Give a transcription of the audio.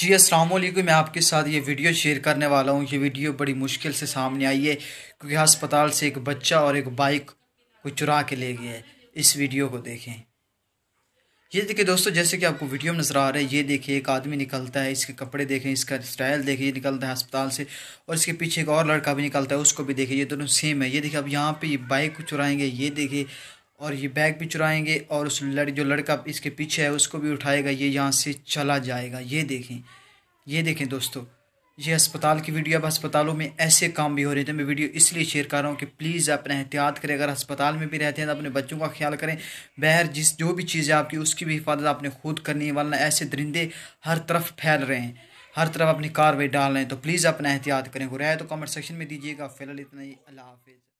जी अस्सलाम वालेकुम मैं आपके साथ ये वीडियो शेयर करने वाला हूँ ये वीडियो बड़ी मुश्किल से सामने आई है क्योंकि अस्पताल से एक बच्चा और एक बाइक को चुरा के ले गया है इस वीडियो को देखें ये देखिए दोस्तों जैसे कि आपको वीडियो में नज़र आ रहा है ये देखिए एक आदमी निकलता है इसके कपड़े देखें इसका स्टाइल देखें ये निकलता है अस्पताल से और इसके पीछे एक और लड़का भी निकलता है उसको भी देखें ये दोनों सेम है ये देखिए अब यहाँ पे ये बाइक चुराएंगे ये देखिए और ये बैग भी चुराएंगे और उस लड़ जो लड़का इसके पीछे है उसको भी उठाएगा ये यहाँ से चला जाएगा ये देखें ये देखें दोस्तों ये अस्पताल की वीडियो अब अस्पतालों में ऐसे काम भी हो रहे थे मैं वीडियो इसलिए शेयर कर रहा हूँ कि प्लीज़ अपना एहतियात करें अगर अस्पताल में भी रहते हैं तो अपने बच्चों का ख्याल करें बहर जिस जो भी चीज़ है आपकी उसकी भी हिफाजत आपने खुद करनी है वरना ऐसे दरिंदे हर तरफ फैल रहे हैं हर तरफ अपनी कार्रवाई डाल रहे हैं तो प्लीज़ अपना एहतियात करें राय तो कमेंट सेक्शन में दीजिएगा फिलहाल इतना ही अल्लाह हाफिज़